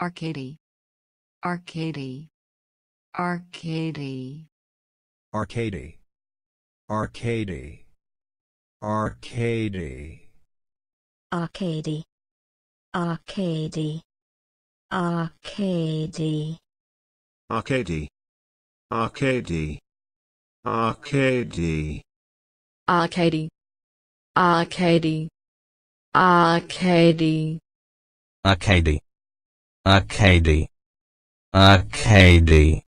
Arcady. Arcady. Arcady. Arcady. Arcady. Arcady. Arcady. Arcady. Arcady. Arcady. Arcady. Arcady. Arcady. Arcady. Arcady. Arcady. Arcady. Arcady.